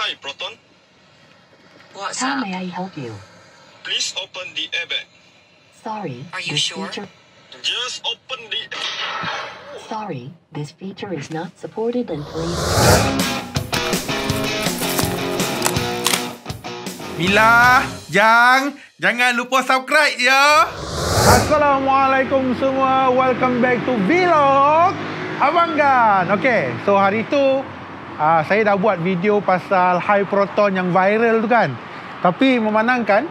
Hi, Proton. What's How up? may I help you? Please open the airbag. Sorry, are you sure? Feature... Just open the. Sorry, this feature is not supported and please. Mila, Jang, jangan lupa subscribe ya. Assalamualaikum semua. Welcome back to Vlog Abang Gan. Okay, so hari tu uh, saya dah buat video pasal high proton yang viral tu kan. Tapi memandangkan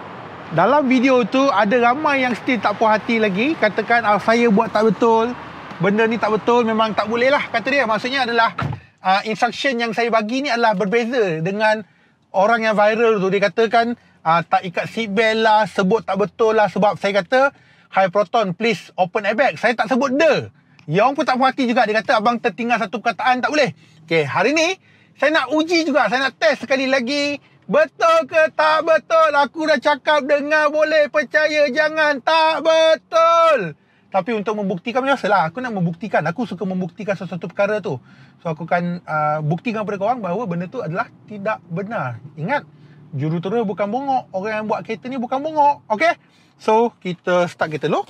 dalam video tu ada ramai yang still tak puas hati lagi katakan uh, saya buat tak betul, benda ni tak betul, memang tak boleh lah kata dia. Maksudnya adalah uh, instruction yang saya bagi ni adalah berbeza dengan orang yang viral tu dia katakan uh, tak ikat seatbelt lah, sebut tak betul lah sebab saya kata high proton please open airbag. Saya tak sebut dia. Yang pun tak puas juga Dia kata abang tertinggal satu perkataan Tak boleh Okay hari ni Saya nak uji juga Saya nak test sekali lagi Betul ke tak betul Aku dah cakap dengar boleh Percaya jangan Tak betul Tapi untuk membuktikan Macam salah. Aku nak membuktikan Aku suka membuktikan sesuatu perkara tu So aku akan uh, buktikan kepada korang Bahawa benda tu adalah tidak benar Ingat Jurutera bukan bongok Orang yang buat kereta ni bukan bongok Okay So kita start kereta dulu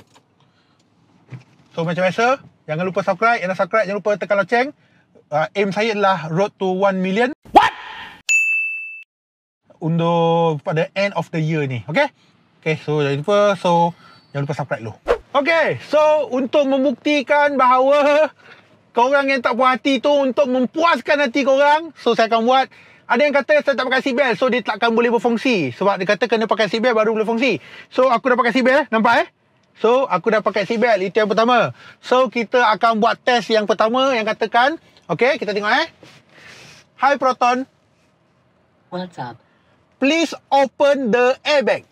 So macam biasa Jangan lupa subscribe. Yang dah subscribe, jangan lupa tekan loceng. Uh, aim saya adalah road to 1 million. What? Untuk pada end of the year ni. Okay? Okay, so jangan lupa. So, jangan lupa subscribe dulu. Okay, so untuk membuktikan bahawa korang yang tak puas hati tu untuk mempuaskan hati korang, so saya akan buat ada yang kata saya tak pakai seatbelt, so dia takkan boleh berfungsi. Sebab dia kata kena pakai seatbelt baru boleh fungsi. So, aku dah pakai seatbelt, nampak eh? So aku dah pakai seatbelt Itu yang pertama So kita akan buat test yang pertama Yang katakan Okay kita tengok eh Hi Proton What's up? Please open the airbag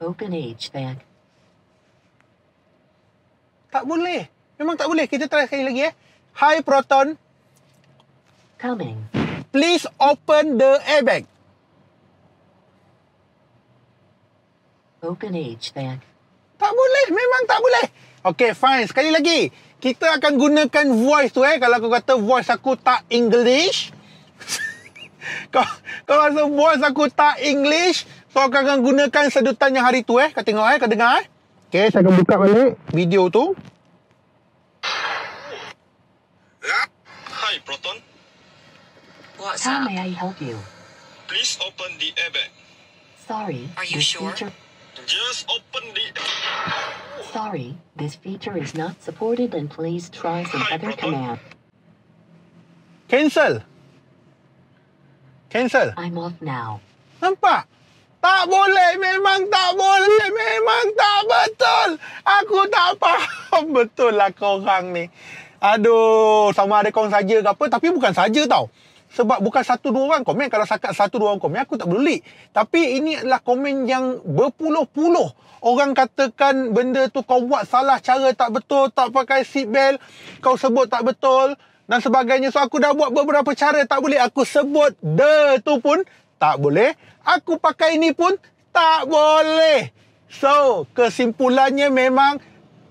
Open HVAC Tak boleh Memang tak boleh Kita try sekali lagi eh Hi Proton Coming Please open the airbag Open age tag. Tak boleh, memang tak boleh. Okay, fine. Sekali lagi, kita akan gunakan voice tu eh. Kalau kau kata voice aku tak English, kau kau rasa voice aku tak English, kau akan gunakan sedutan yang hari tu eh. Kau tengok eh, kau dengar eh. Okay, saya akan buka balik video tu. Hi, Proton. What's How up? How may I help you? Please open the airbag. Sorry. Are you sure? Just open the. Sorry, this feature is not supported and please try some other command. Cancel. Cancel. I'm off now. Nampak? Tak boleh, memang tak boleh, memang tak betul. Aku tak faham betul lah korang ni. Aduh, sama ada korang saja ke apa, tapi bukan saja tau. Sebab bukan satu dua orang komen. Kalau sakat satu dua orang komen, aku tak boleh Tapi ini adalah komen yang berpuluh-puluh. Orang katakan benda tu kau buat salah cara tak betul. Tak pakai seatbelt. Kau sebut tak betul. Dan sebagainya. So aku dah buat beberapa cara tak boleh. Aku sebut the tu pun tak boleh. Aku pakai ini pun tak boleh. So kesimpulannya memang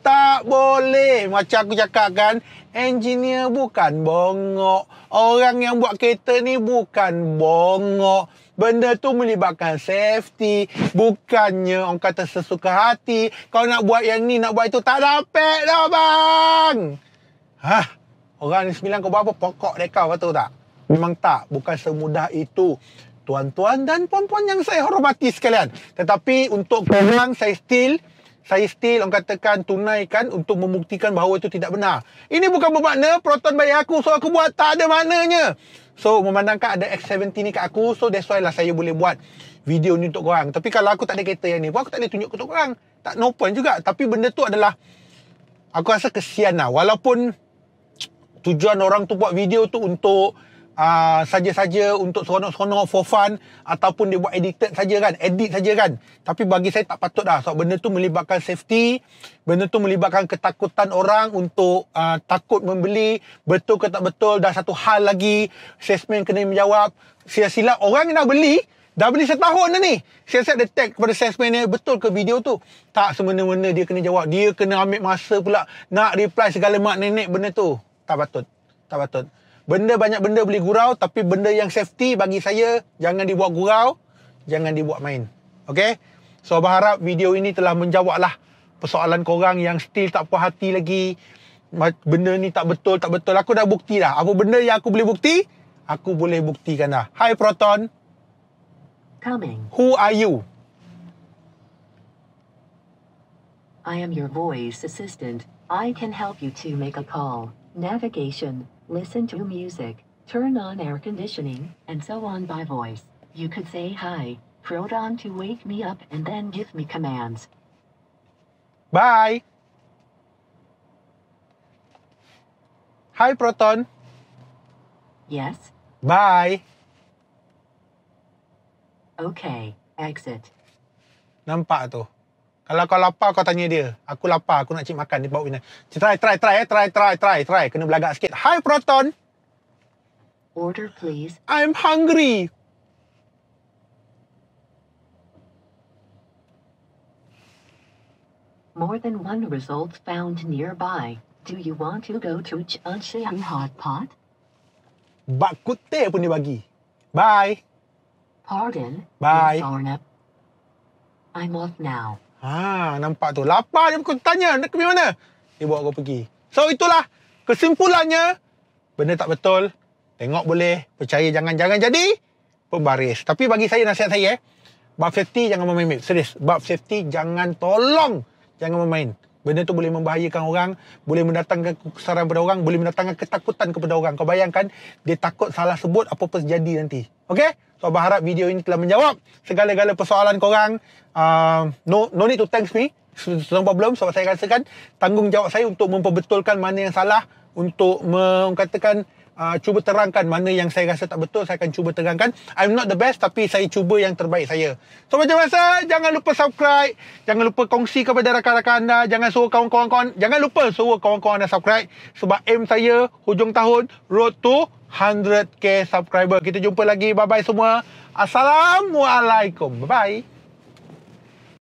tak boleh. Macam aku cakap kan, engineer bukan bongok. Orang yang buat kereta ni bukan bongok. Benda tu melibatkan safety. Bukannya orang kata sesuka hati. Kau nak buat yang ni, nak buat itu. Tak dapat dah, bang. Hah? Orang ni sembilan kau berapa? Pokok dia kau, betul tak? Memang tak. Bukan semudah itu. Tuan-tuan dan puan-puan yang saya hormati sekalian. Tetapi untuk korang, saya still saya still orang katakan tunaikan untuk membuktikan bahawa itu tidak benar. Ini bukan bermakna proton bayar aku so aku buat tak ada maknanya. So memandangkan ada X70 ni kat aku so that's why lah saya boleh buat video ni untuk korang. Tapi kalau aku tak ada kereta yang ni pun aku tak boleh tunjuk untuk korang. Tak no point juga. Tapi benda tu adalah aku rasa kesian lah. Walaupun tujuan orang tu buat video tu untuk uh, saja-saja untuk seronok-seronok for fun ataupun dia buat edited saja kan edit saja kan tapi bagi saya tak patut dah sebab benda tu melibatkan safety benda tu melibatkan ketakutan orang untuk uh, takut membeli betul ke tak betul dah satu hal lagi salesman kena menjawab sia-sia orang yang nak beli Dah beli setahun dah ni. Siap-siap dia tag kepada salesman dia. Betul ke video tu? Tak semena-mena dia kena jawab. Dia kena ambil masa pula. Nak reply segala mak nenek benda tu. Tak patut. Tak patut. Benda banyak benda boleh gurau tapi benda yang safety bagi saya jangan dibuat gurau, jangan dibuat main. Okay? So berharap video ini telah menjawablah persoalan korang yang still tak puas hati lagi. Benda ni tak betul, tak betul. Aku dah bukti lah. Apa benda yang aku boleh bukti? Aku boleh buktikan lah. Hi Proton. Coming. Who are you? I am your voice assistant. I can help you to make a call. Navigation. listen to music, turn on air conditioning, and so on by voice. You could say hi, Proton to wake me up and then give me commands. Bye! Hi, Proton. Yes? Bye! Okay, exit. Nampak tuh. Kalau kau lapar kau tanya dia. Aku lapar, aku nak cik makan dia bawa pindah. Try try try eh, try, try try try kena belagak sikit. Hi Proton. Order please. I'm hungry. More than one result found nearby. Do you want to go to Chunxiang uh, Hot Pot? Bak kut pun dia bagi. Bye. Pardon. Bye. I'm off now. Ha, nampak tu. Lapar dia pun tanya, nak pergi mana? Dia bawa kau pergi. So, itulah kesimpulannya. Benda tak betul. Tengok boleh. Percaya jangan-jangan jadi pembaris. Tapi bagi saya, nasihat saya. Eh, bab safety jangan memain-main. Serius. Bab safety jangan tolong. Jangan memain. Benda tu boleh membahayakan orang, boleh mendatangkan kesusahan kepada orang, boleh mendatangkan ketakutan kepada orang. Kau bayangkan, dia takut salah sebut apa-apa terjadi nanti. Okay? So, abang harap video ini telah menjawab segala-gala persoalan korang. Uh, no, no need to thanks me. No problem. Sebab saya rasakan tanggungjawab saya untuk memperbetulkan mana yang salah. Untuk mengatakan uh, cuba terangkan mana yang saya rasa tak betul saya akan cuba terangkan I'm not the best tapi saya cuba yang terbaik saya so macam masa jangan lupa subscribe jangan lupa kongsi kepada rakan-rakan anda jangan suruh kawan-kawan jangan lupa suruh kawan-kawan anda subscribe sebab aim saya hujung tahun road to 100k subscriber kita jumpa lagi bye-bye semua Assalamualaikum bye-bye